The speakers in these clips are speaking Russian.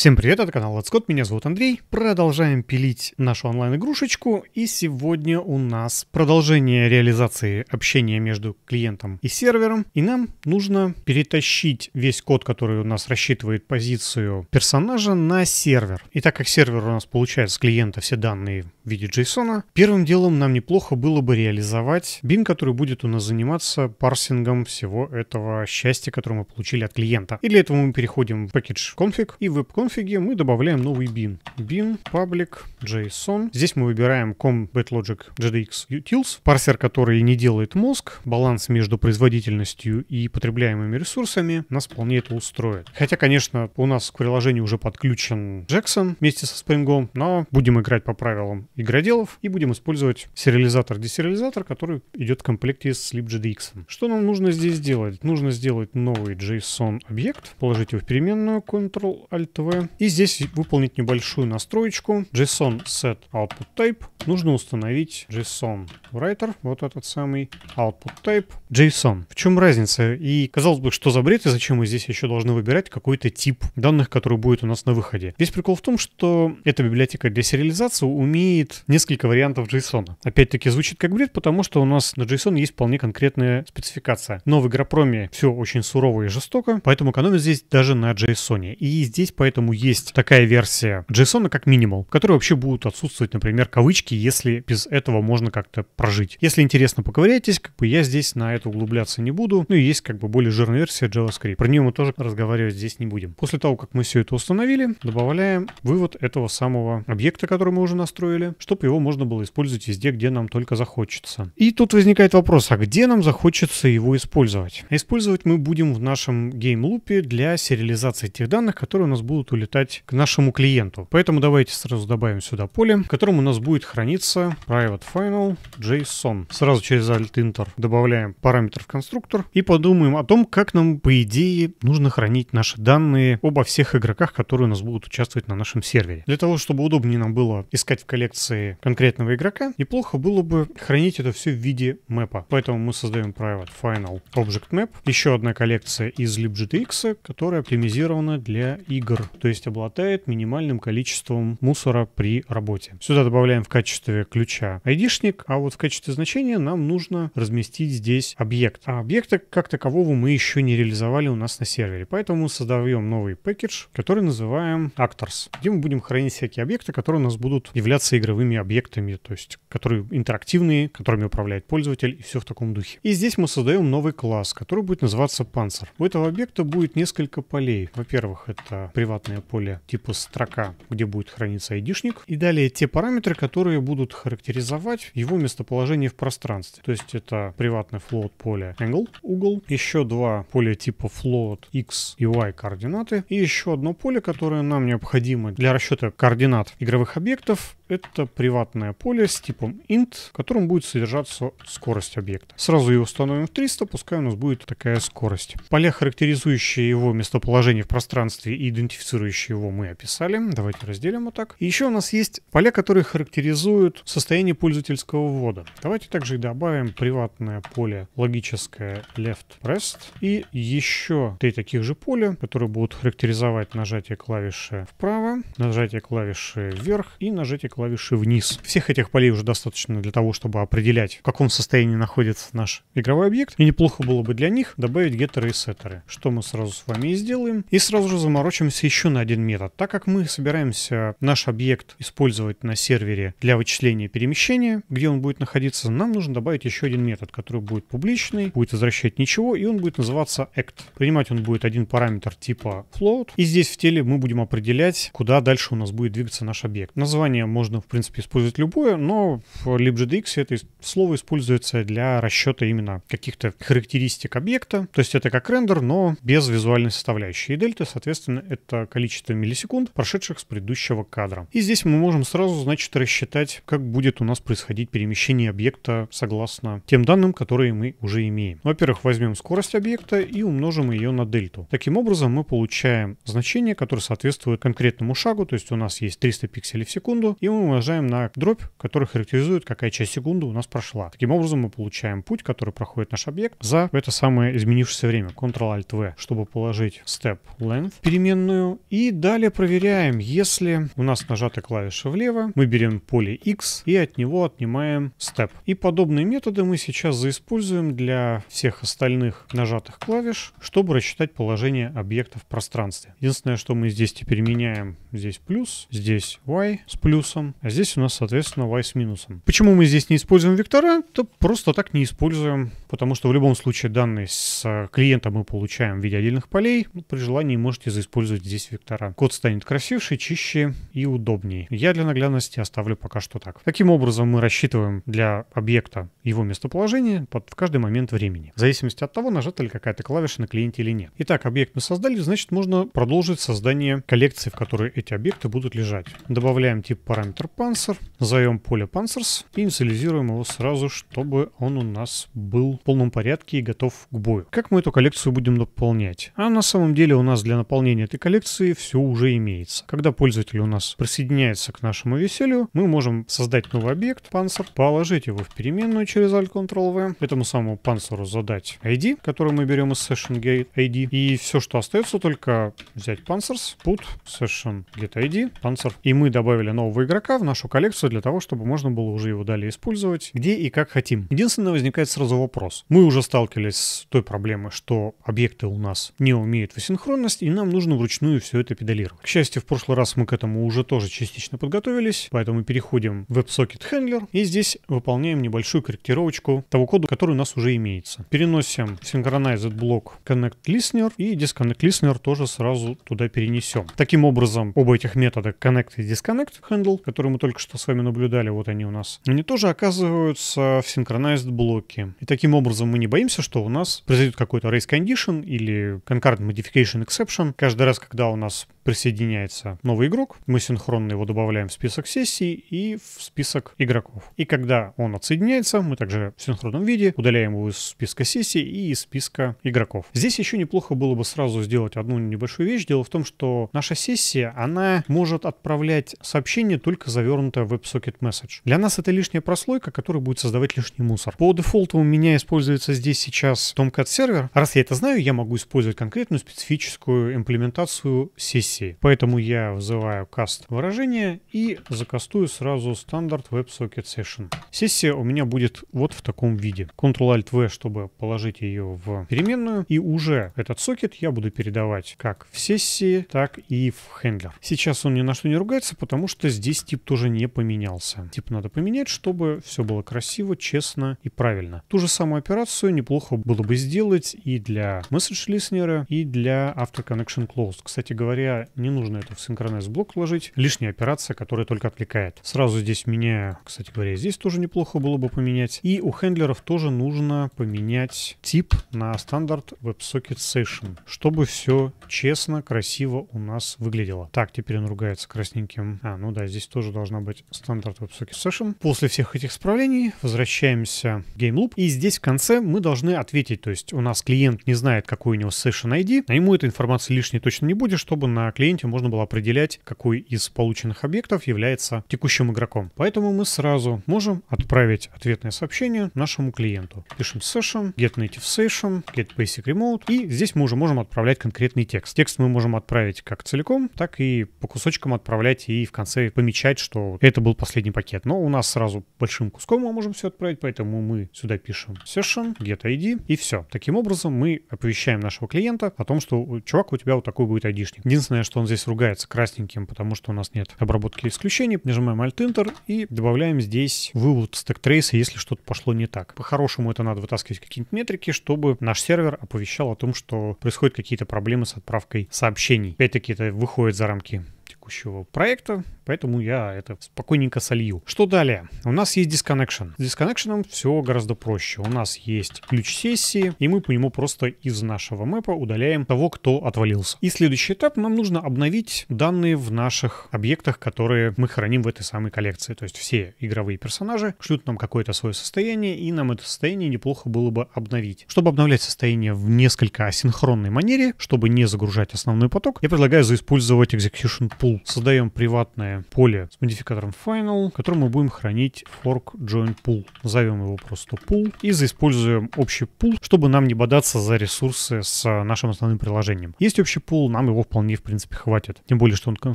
Всем привет, это канал Let's Code, меня зовут Андрей. Продолжаем пилить нашу онлайн-игрушечку, и сегодня у нас продолжение реализации общения между клиентом и сервером, и нам нужно перетащить весь код, который у нас рассчитывает позицию персонажа, на сервер. И так как сервер у нас получает с клиента все данные в виде JSON, первым делом нам неплохо было бы реализовать BIM, который будет у нас заниматься парсингом всего этого счастья, которое мы получили от клиента. И для этого мы переходим в package config и webconfig конфиге мы добавляем новый bin. bin public json. Здесь мы выбираем combat logic JDX utils, парсер, который не делает мозг, баланс между производительностью и потребляемыми ресурсами. Нас вполне это устроит. Хотя, конечно, у нас к приложению уже подключен Jackson вместе со Spring, но будем играть по правилам игроделов и будем использовать сериализатор-десериализатор, который идет в комплекте с libjdx. Что нам нужно здесь сделать? Нужно сделать новый JSON объект, положить его в переменную Ctrl-Alt-V, и здесь выполнить небольшую настроечку. JSON set output type. Нужно установить JSON writer, вот этот самый output type JSON. В чем разница? И казалось бы, что за бред и зачем мы здесь еще должны выбирать какой-то тип данных, который будет у нас на выходе. Весь прикол в том, что эта библиотека для сериализации умеет несколько вариантов JSON. Опять-таки звучит как бред, потому что у нас на JSON есть вполне конкретная спецификация. Но в Игропроме все очень сурово и жестоко, поэтому экономит здесь даже на JSON. И здесь поэтому Поэтому есть такая версия JSON как минимал, в которой вообще будут отсутствовать, например, кавычки, если без этого можно как-то прожить. Если интересно, поковыряйтесь, как бы я здесь на это углубляться не буду. Ну и есть как бы более жирная версия JavaScript. Про нее мы тоже разговаривать здесь не будем. После того, как мы все это установили, добавляем вывод этого самого объекта, который мы уже настроили, чтобы его можно было использовать везде, где нам только захочется. И тут возникает вопрос, а где нам захочется его использовать? А использовать мы будем в нашем геймлупе для сериализации тех данных, которые у нас будут будет улетать к нашему клиенту. Поэтому давайте сразу добавим сюда поле, в котором у нас будет храниться private final JSON. Сразу через alt-enter добавляем параметр в конструктор и подумаем о том, как нам, по идее, нужно хранить наши данные обо всех игроках, которые у нас будут участвовать на нашем сервере. Для того, чтобы удобнее нам было искать в коллекции конкретного игрока, неплохо было бы хранить это все в виде мэпа. Поэтому мы создаем private final object map, еще одна коллекция из libgtx, которая оптимизирована для игр то есть обладает минимальным количеством мусора при работе. Сюда добавляем в качестве ключа айдишник, а вот в качестве значения нам нужно разместить здесь объект. А объекта как такового мы еще не реализовали у нас на сервере, поэтому создаем новый пакет, который называем actors, где мы будем хранить всякие объекты, которые у нас будут являться игровыми объектами, то есть которые интерактивные, которыми управляет пользователь и все в таком духе. И здесь мы создаем новый класс, который будет называться Panzer. У этого объекта будет несколько полей. Во-первых, это приватный стандартное поле типа строка, где будет храниться айдишник. И далее те параметры, которые будут характеризовать его местоположение в пространстве. То есть это приватное float поле angle, угол, еще два поля типа float x и y координаты и еще одно поле, которое нам необходимо для расчета координат игровых объектов, это приватное поле с типом int, в котором будет содержаться скорость объекта. Сразу его установим в 300, пускай у нас будет такая скорость. Поля, характеризующие его местоположение в пространстве и идентифицирующие его, мы описали. Давайте разделим вот так. И еще у нас есть поля, которые характеризуют состояние пользовательского ввода. Давайте также добавим приватное поле логическое left pressed и еще три таких же поля, которые будут характеризовать нажатие клавиши вправо, нажатие клавиши вверх и нажатие клавиши клавиши вниз. Всех этих полей уже достаточно для того, чтобы определять, в каком состоянии находится наш игровой объект. И неплохо было бы для них добавить геттеры и сеттеры, что мы сразу с вами и сделаем. И сразу же заморочимся еще на один метод. Так как мы собираемся наш объект использовать на сервере для вычисления перемещения, где он будет находиться, нам нужно добавить еще один метод, который будет публичный, будет возвращать ничего, и он будет называться act. Принимать он будет один параметр типа float. И здесь в теле мы будем определять, куда дальше у нас будет двигаться наш объект. Название можно можно, в принципе, использовать любое, но в libgdx это слово используется для расчета именно каких-то характеристик объекта. То есть это как рендер, но без визуальной составляющей. И дельта, соответственно, это количество миллисекунд, прошедших с предыдущего кадра. И здесь мы можем сразу, значит, рассчитать, как будет у нас происходить перемещение объекта согласно тем данным, которые мы уже имеем. Во-первых, возьмем скорость объекта и умножим ее на дельту. Таким образом, мы получаем значение, которое соответствует конкретному шагу, то есть у нас есть 300 пикселей в секунду, и мы умножаем на дробь, которая характеризует, какая часть секунды у нас прошла. Таким образом, мы получаем путь, который проходит наш объект за это самое изменившееся время. Ctrl-Alt-V, чтобы положить step length переменную. И далее проверяем, если у нас нажата клавиша влево, мы берем поле x и от него отнимаем step. И подобные методы мы сейчас заиспользуем для всех остальных нажатых клавиш, чтобы рассчитать положение объекта в пространстве. Единственное, что мы здесь теперь меняем, здесь плюс, здесь y с плюсом, плюсом, а здесь у нас, соответственно, y с минусом. Почему мы здесь не используем вектора? То просто так не используем, потому что в любом случае данные с э, клиента мы получаем в виде отдельных полей. Ну, при желании можете заиспользовать здесь вектора. Код станет красивше, чище и удобнее. Я для наглядности оставлю пока что так. Таким образом, мы рассчитываем для объекта его местоположение под, в каждый момент времени, в зависимости от того, нажата ли какая-то клавиша на клиенте или нет. Итак, объект мы создали, значит, можно продолжить создание коллекции, в которой эти объекты будут лежать. Добавляем тип параметра центр панцир, заем поле панцирс и инициализируем его сразу, чтобы он у нас был в полном порядке и готов к бою. Как мы эту коллекцию будем наполнять? А на самом деле у нас для наполнения этой коллекции все уже имеется. Когда пользователь у нас присоединяется к нашему веселью, мы можем создать новый объект панцир, положить его в переменную через Alt Ctrl V, этому самому панциру задать ID, который мы берем из Session Gate ID, и все, что остается, только взять панцирс, put, session get ID, панцир, и мы добавили нового игрока, игрока в нашу коллекцию для того, чтобы можно было уже его далее использовать, где и как хотим. Единственное, возникает сразу вопрос. Мы уже сталкивались с той проблемой, что объекты у нас не умеют в синхронность, и нам нужно вручную все это педалировать. К счастью, в прошлый раз мы к этому уже тоже частично подготовились, поэтому переходим в WebSocket Handler и здесь выполняем небольшую корректировочку того кода, который у нас уже имеется. Переносим Synchronized блок Connect Listener и Disconnect Listener тоже сразу туда перенесем. Таким образом, оба этих метода Connect и Disconnect Handle которые мы только что с вами наблюдали, вот они у нас, они тоже оказываются в synchronized блоке. И таким образом мы не боимся, что у нас произойдет какой-то race condition или concurrent modification exception. Каждый раз, когда у нас присоединяется новый игрок, мы синхронно его добавляем в список сессий и в список игроков. И когда он отсоединяется, мы также в синхронном виде удаляем его из списка сессий и из списка игроков. Здесь еще неплохо было бы сразу сделать одну небольшую вещь. Дело в том, что наша сессия, она может отправлять сообщение только только завернутая в WebSocket Message. Для нас это лишняя прослойка, которая будет создавать лишний мусор. По дефолту у меня используется здесь сейчас Tomcat сервер. Раз я это знаю, я могу использовать конкретную специфическую имплементацию сессии. Поэтому я вызываю cast выражение и закастую сразу стандарт WebSocket Session. Сессия у меня будет вот в таком виде. Ctrl-Alt-V, чтобы положить ее в переменную. И уже этот сокет я буду передавать как в сессии, так и в хендлер. Сейчас он ни на что не ругается, потому что здесь тип тоже не поменялся. Тип надо поменять, чтобы все было красиво, честно и правильно. Ту же самую операцию неплохо было бы сделать и для message listener, и для after connection close. Кстати говоря, не нужно это в синхронный блок ложить. Лишняя операция, которая только отвлекает. Сразу здесь меняю, кстати говоря, здесь тоже неплохо было бы поменять. И у хендлеров тоже нужно поменять тип на стандарт WebSocket Session, чтобы все честно, красиво у нас выглядело. Так, теперь он ругается красненьким. А, ну да, здесь тоже тоже должна быть стандарт WebSocket Session. После всех этих исправлений возвращаемся в Game Loop. И здесь в конце мы должны ответить. То есть у нас клиент не знает, какой у него Session ID, а ему эта информация лишней точно не будет, чтобы на клиенте можно было определять, какой из полученных объектов является текущим игроком. Поэтому мы сразу можем отправить ответное сообщение нашему клиенту. Пишем Session, Get Native Session, Get Basic Remote. И здесь мы уже можем отправлять конкретный текст. Текст мы можем отправить как целиком, так и по кусочкам отправлять и в конце помечать считать, что это был последний пакет. Но у нас сразу большим куском мы можем все отправить, поэтому мы сюда пишем session, get ID и все. Таким образом мы оповещаем нашего клиента о том, что чувак, у тебя вот такой будет ID-шник. Единственное, что он здесь ругается красненьким, потому что у нас нет обработки исключений. Нажимаем Alt-Enter и добавляем здесь вывод стек трейса, если что-то пошло не так. По-хорошему это надо вытаскивать какие-нибудь метрики, чтобы наш сервер оповещал о том, что происходят какие-то проблемы с отправкой сообщений. Опять-таки это выходит за рамки текущего проекта поэтому я это спокойненько солью. Что далее? У нас есть Disconnection. С Disconnection все гораздо проще. У нас есть ключ сессии, и мы по нему просто из нашего мэпа удаляем того, кто отвалился. И следующий этап нам нужно обновить данные в наших объектах, которые мы храним в этой самой коллекции. То есть все игровые персонажи шлют нам какое-то свое состояние, и нам это состояние неплохо было бы обновить. Чтобы обновлять состояние в несколько асинхронной манере, чтобы не загружать основной поток, я предлагаю заиспользовать Execution Pool. Создаем приватное поле с модификатором final, в котором мы будем хранить fork join pool. Назовем его просто pool и заиспользуем общий пул, чтобы нам не бодаться за ресурсы с а, нашим основным приложением. Есть общий пул, нам его вполне, в принципе, хватит. Тем более, что он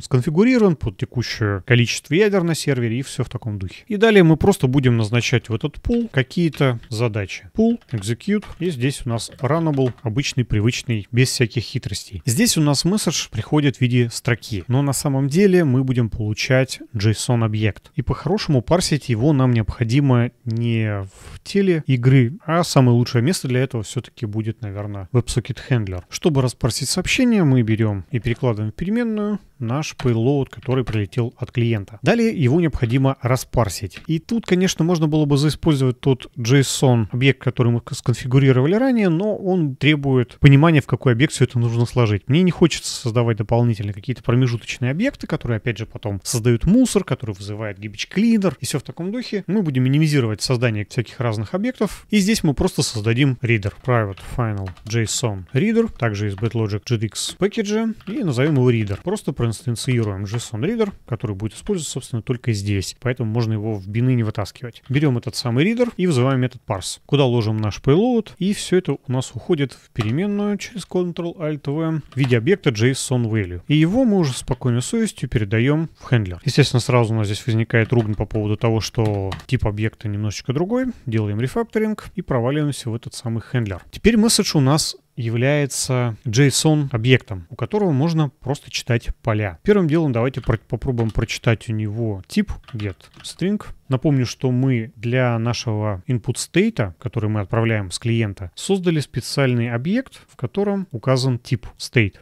сконфигурирован под текущее количество ядер на сервере и все в таком духе. И далее мы просто будем назначать в этот пул какие-то задачи. pool execute, и здесь у нас runnable, обычный, привычный, без всяких хитростей. Здесь у нас месседж приходит в виде строки, но на самом деле мы будем получать получать JSON-объект. И по-хорошему парсить его нам необходимо не в теле игры, а самое лучшее место для этого все-таки будет, наверное, WebSocket Handler. Чтобы распарсить сообщение, мы берем и перекладываем в переменную наш payload, который прилетел от клиента. Далее его необходимо распарсить. И тут, конечно, можно было бы заиспользовать тот JSON объект, который мы сконфигурировали ранее, но он требует понимания, в какой объект все это нужно сложить. Мне не хочется создавать дополнительные какие-то промежуточные объекты, которые, опять же, потом котором создают мусор, который вызывает гибич клинер и все в таком духе, мы будем минимизировать создание всяких разных объектов. И здесь мы просто создадим reader private final JSON reader, также из BitLogic JDX package, и назовем его reader. Просто проинстанцируем JSON reader, который будет использоваться, собственно, только здесь. Поэтому можно его в бины не вытаскивать. Берем этот самый reader и вызываем метод parse, куда ложим наш payload, и все это у нас уходит в переменную через Ctrl-Alt-V в виде объекта JSON value. И его мы уже спокойно совестью передаем в хендлер. Естественно, сразу у нас здесь возникает ругань по поводу того, что тип объекта немножечко другой. Делаем рефакторинг и проваливаемся в этот самый хендлер. Теперь месседж у нас является JSON объектом, у которого можно просто читать поля. Первым делом давайте про попробуем прочитать у него тип get string. Напомню, что мы для нашего input state, который мы отправляем с клиента, создали специальный объект, в котором указан тип state.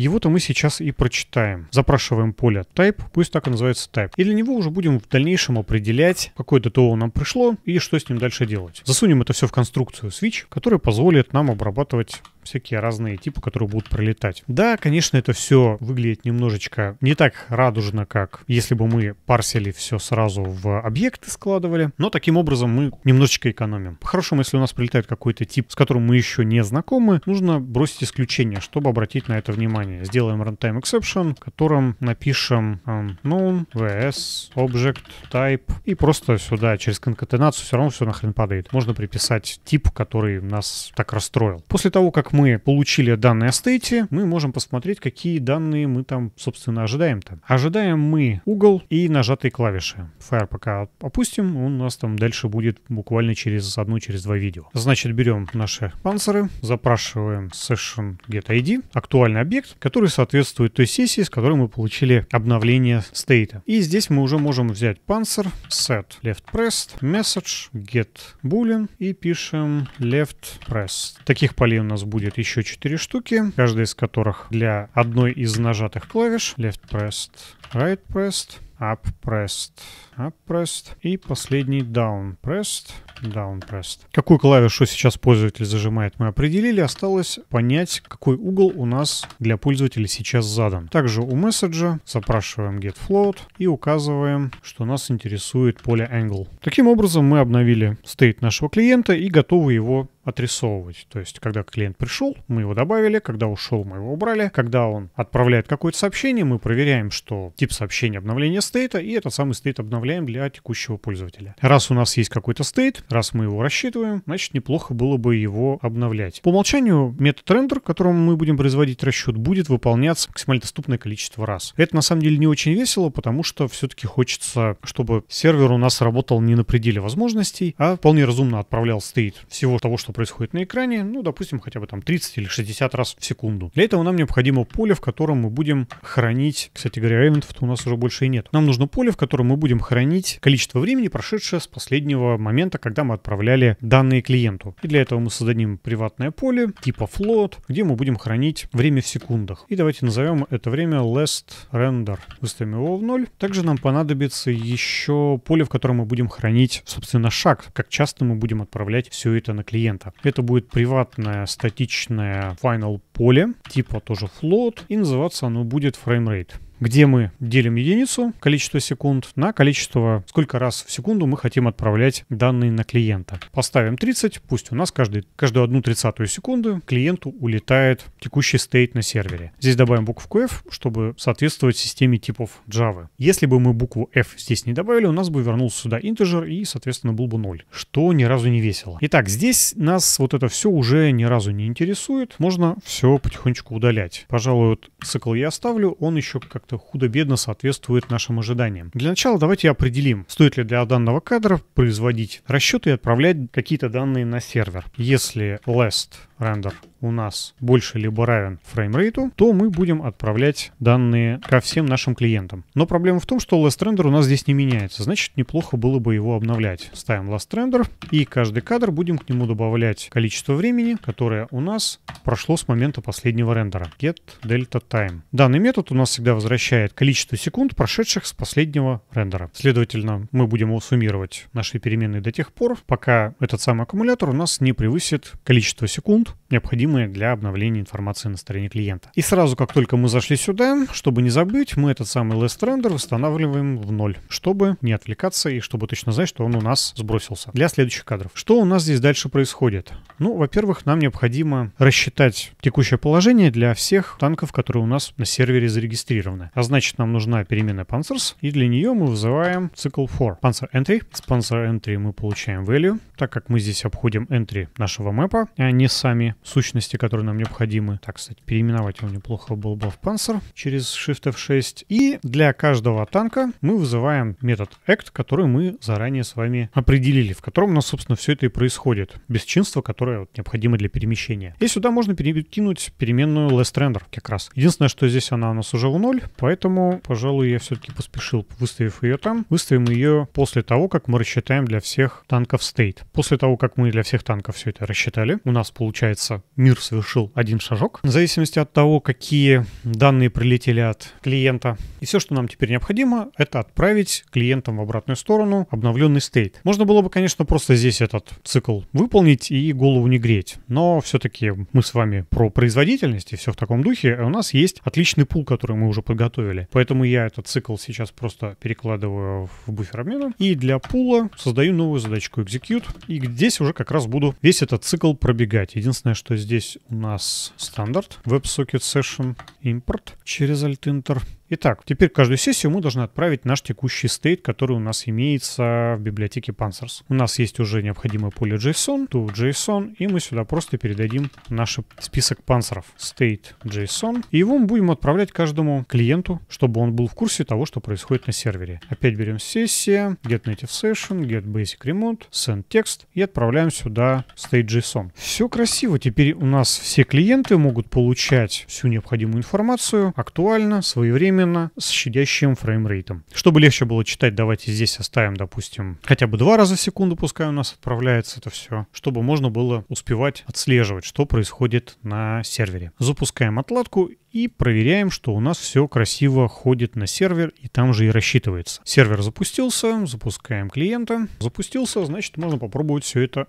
Его-то мы сейчас и прочитаем. Запрашиваем поле type, пусть так и называется type. И для него уже будем в дальнейшем определять, какое ДТО нам пришло и что с ним дальше делать. Засунем это все в конструкцию switch, которая позволит нам обрабатывать всякие разные типы, которые будут пролетать. Да, конечно, это все выглядит немножечко не так радужно, как если бы мы парсили все сразу в объекты складывали, но таким образом мы немножечко экономим. По-хорошему, если у нас прилетает какой-то тип, с которым мы еще не знакомы, нужно бросить исключение, чтобы обратить на это внимание. Сделаем runtime exception, которым напишем um, known vs object type и просто сюда через конкатенацию все равно все нахрен падает. Можно приписать тип, который нас так расстроил. После того, как мы получили данные о стейте, мы можем посмотреть, какие данные мы там, собственно, ожидаем-то. Ожидаем мы угол и нажатые клавиши. Фаер пока опустим, он у нас там дальше будет буквально через одну, через два видео. Значит, берем наши панциры, запрашиваем session get ID, актуальный объект, который соответствует той сессии, с которой мы получили обновление стейта. И здесь мы уже можем взять панцир, set left pressed, message get boolean и пишем left pressed. Таких полей у нас будет будет еще 4 штуки, каждая из которых для одной из нажатых клавиш. Left pressed, right pressed, up pressed, up pressed и последний down pressed, down pressed. Какую клавишу сейчас пользователь зажимает, мы определили. Осталось понять, какой угол у нас для пользователя сейчас задан. Также у месседжа запрашиваем get float и указываем, что нас интересует поле angle. Таким образом мы обновили стейт нашего клиента и готовы его отрисовывать. То есть, когда клиент пришел, мы его добавили, когда ушел, мы его убрали, когда он отправляет какое-то сообщение, мы проверяем, что тип сообщения обновления стейта, и этот самый стейт обновляем для текущего пользователя. Раз у нас есть какой-то стейт, раз мы его рассчитываем, значит, неплохо было бы его обновлять. По умолчанию метод рендер, которому мы будем производить расчет, будет выполняться максимально доступное количество раз. Это на самом деле не очень весело, потому что все-таки хочется, чтобы сервер у нас работал не на пределе возможностей, а вполне разумно отправлял стейт всего того, что что происходит на экране, ну, допустим, хотя бы там 30 или 60 раз в секунду. Для этого нам необходимо поле, в котором мы будем хранить, кстати говоря, ивентов у нас уже больше и нет. Нам нужно поле, в котором мы будем хранить количество времени, прошедшее с последнего момента, когда мы отправляли данные клиенту. И для этого мы создадим приватное поле типа float, где мы будем хранить время в секундах. И давайте назовем это время last render. Выставим его в ноль. Также нам понадобится еще поле, в котором мы будем хранить, собственно, шаг, как часто мы будем отправлять все это на клиента клиента. Это будет приватное статичное final поле, типа тоже float, и называться оно будет frame rate где мы делим единицу, количество секунд, на количество, сколько раз в секунду мы хотим отправлять данные на клиента. Поставим 30, пусть у нас каждый, каждую одну тридцатую секунду клиенту улетает текущий стейт на сервере. Здесь добавим букву F, чтобы соответствовать системе типов Java. Если бы мы букву F здесь не добавили, у нас бы вернулся сюда integer и, соответственно, был бы 0, что ни разу не весело. Итак, здесь нас вот это все уже ни разу не интересует. Можно все потихонечку удалять. Пожалуй, вот цикл я оставлю, он еще как как-то худо-бедно соответствует нашим ожиданиям. Для начала давайте определим, стоит ли для данного кадра производить расчеты и отправлять какие-то данные на сервер. Если last рендер у нас больше либо равен фреймрейту, то мы будем отправлять данные ко всем нашим клиентам. Но проблема в том, что last render у нас здесь не меняется, значит неплохо было бы его обновлять. Ставим last render и каждый кадр будем к нему добавлять количество времени, которое у нас прошло с момента последнего рендера. Get delta time. Данный метод у нас всегда возвращает количество секунд, прошедших с последнего рендера. Следовательно, мы будем его суммировать наши переменные до тех пор, пока этот самый аккумулятор у нас не превысит количество секунд, mundo. необходимые для обновления информации на стороне клиента. И сразу, как только мы зашли сюда, чтобы не забыть, мы этот самый last render восстанавливаем в ноль, чтобы не отвлекаться и чтобы точно знать, что он у нас сбросился для следующих кадров. Что у нас здесь дальше происходит? Ну, во-первых, нам необходимо рассчитать текущее положение для всех танков, которые у нас на сервере зарегистрированы. А значит, нам нужна переменная Panzers, и для нее мы вызываем цикл for. Panzer entry. С Panzer entry мы получаем value, так как мы здесь обходим entry нашего мэпа, а не сами сущности, которые нам необходимы. Так, кстати, переименовать его неплохо было бы в Panzer через Shift F6. И для каждого танка мы вызываем метод act, который мы заранее с вами определили, в котором у нас, собственно, все это и происходит. Бесчинство, которое вот, необходимо для перемещения. И сюда можно перекинуть переменную lessRender как раз. Единственное, что здесь она у нас уже в ноль, поэтому, пожалуй, я все-таки поспешил, выставив ее там. Выставим ее после того, как мы рассчитаем для всех танков state. После того, как мы для всех танков все это рассчитали, у нас получается кажется, мир совершил один шажок. В зависимости от того, какие данные прилетели от клиента. И все, что нам теперь необходимо, это отправить клиентам в обратную сторону обновленный стейт. Можно было бы, конечно, просто здесь этот цикл выполнить и голову не греть. Но все-таки мы с вами про производительность и все в таком духе. и У нас есть отличный пул, который мы уже подготовили. Поэтому я этот цикл сейчас просто перекладываю в буфер обмена. И для пула создаю новую задачку execute. И здесь уже как раз буду весь этот цикл пробегать. Единственное, что здесь у нас стандарт WebSocket Session Import через altinter Итак, теперь каждую сессию мы должны отправить наш текущий стейт, который у нас имеется в библиотеке Panzers. У нас есть уже необходимое поле JSON, to JSON, и мы сюда просто передадим наш список панцеров state JSON. И его мы будем отправлять каждому клиенту, чтобы он был в курсе того, что происходит на сервере. Опять берем сессия, get native session, get basic remote, send text и отправляем сюда state JSON. Все красиво. Теперь у нас все клиенты могут получать всю необходимую информацию актуально, своевременно одновременно с щадящим фреймрейтом. Чтобы легче было читать, давайте здесь оставим, допустим, хотя бы два раза в секунду, пускай у нас отправляется это все, чтобы можно было успевать отслеживать, что происходит на сервере. Запускаем отладку и проверяем, что у нас все красиво ходит на сервер и там же и рассчитывается. Сервер запустился, запускаем клиента. Запустился, значит можно попробовать все это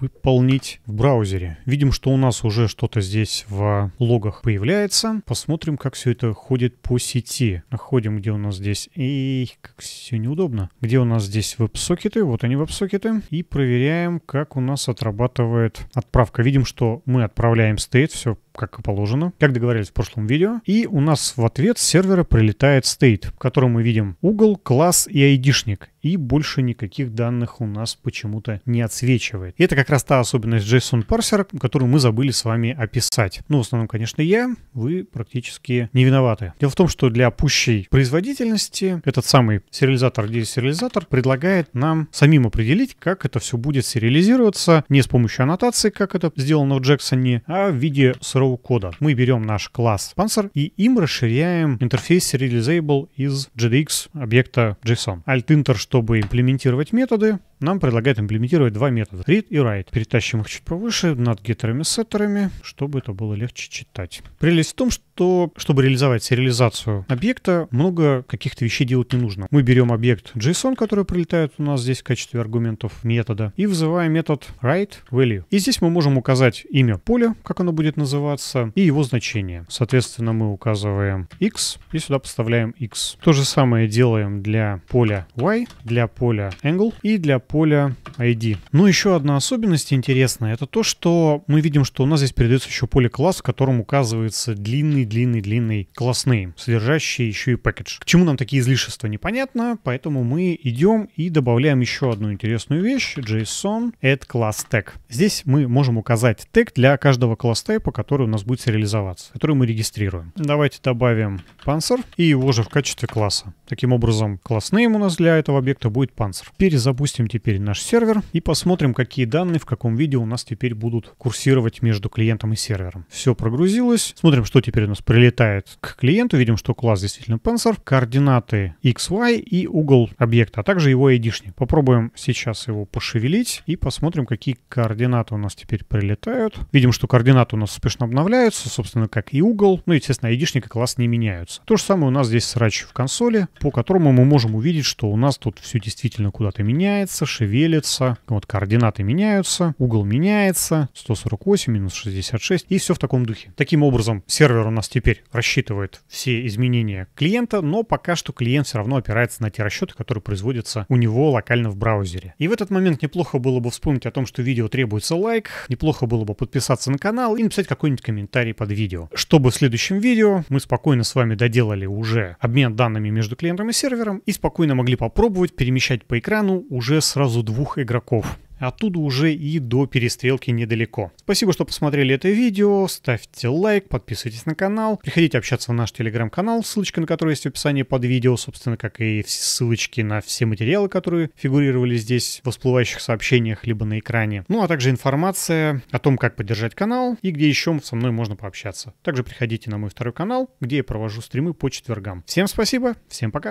выполнить в браузере. Видим, что у нас уже что-то здесь в логах появляется. Посмотрим, как все это ходит по сети. Находим, где у нас здесь... И как все неудобно. Где у нас здесь веб-сокеты? Вот они веб-сокеты. И проверяем, как у нас отрабатывает отправка. Видим, что мы отправляем стейт, все как и положено, как договорились в прошлом видео. И у нас в ответ с сервера прилетает state, в котором мы видим угол, класс и айдишник и больше никаких данных у нас почему-то не отсвечивает. И это как раз та особенность JSON парсера, которую мы забыли с вами описать. Ну, в основном, конечно, я, вы практически не виноваты. Дело в том, что для пущей производительности этот самый сериализатор десериализатор предлагает нам самим определить, как это все будет сериализироваться, не с помощью аннотации, как это сделано в Джексоне, а в виде сырого кода. Мы берем наш класс Panzer и им расширяем интерфейс serializable из JDX объекта JSON. Alt-Inter, чтобы имплементировать методы, нам предлагают имплементировать два метода read и write. Перетащим их чуть повыше над геттерами сеттерами, чтобы это было легче читать. Прелесть в том, что чтобы реализовать сериализацию объекта, много каких-то вещей делать не нужно. Мы берем объект JSON, который прилетает у нас здесь в качестве аргументов метода, и вызываем метод write value. И здесь мы можем указать имя поля, как оно будет называться, и его значение. Соответственно, мы указываем x и сюда поставляем x. То же самое делаем для поля y, для поля angle и для поля ID. Ну, еще одна особенность интересная, это то, что мы видим, что у нас здесь передается еще поле класс, в котором указывается длинный-длинный-длинный класс name, содержащий еще и пакетж. К чему нам такие излишества, непонятно, поэтому мы идем и добавляем еще одну интересную вещь, json add class tag. Здесь мы можем указать тег для каждого класс-тайпа, который у нас будет сериализоваться, который мы регистрируем. Давайте добавим Panzer и его же в качестве класса. Таким образом, класс name у нас для этого объекта будет Panzer. Перезапустим теперь наш сервер и посмотрим, какие данные в каком виде у нас теперь будут курсировать между клиентом и сервером. Все прогрузилось. Смотрим, что теперь у нас прилетает к клиенту. Видим, что класс действительно Pensor, координаты x y и угол объекта, а также его ID-шник. Попробуем сейчас его пошевелить и посмотрим, какие координаты у нас теперь прилетают. Видим, что координаты у нас успешно обновляются, собственно, как и угол. Ну, естественно, ID-шник и класс не меняются. То же самое у нас здесь срач в консоли, по которому мы можем увидеть, что у нас тут все действительно куда-то меняется, двигается, шевелится, вот координаты меняются, угол меняется, 148, минус 66 и все в таком духе. Таким образом, сервер у нас теперь рассчитывает все изменения клиента, но пока что клиент все равно опирается на те расчеты, которые производятся у него локально в браузере. И в этот момент неплохо было бы вспомнить о том, что видео требуется лайк, неплохо было бы подписаться на канал и написать какой-нибудь комментарий под видео. Чтобы в следующем видео мы спокойно с вами доделали уже обмен данными между клиентом и сервером и спокойно могли попробовать перемещать по экрану уже с сразу двух игроков. Оттуда уже и до перестрелки недалеко. Спасибо, что посмотрели это видео. Ставьте лайк, подписывайтесь на канал. Приходите общаться в наш телеграм-канал, ссылочка на который есть в описании под видео. Собственно, как и ссылочки на все материалы, которые фигурировали здесь в всплывающих сообщениях, либо на экране. Ну, а также информация о том, как поддержать канал и где еще со мной можно пообщаться. Также приходите на мой второй канал, где я провожу стримы по четвергам. Всем спасибо, всем пока.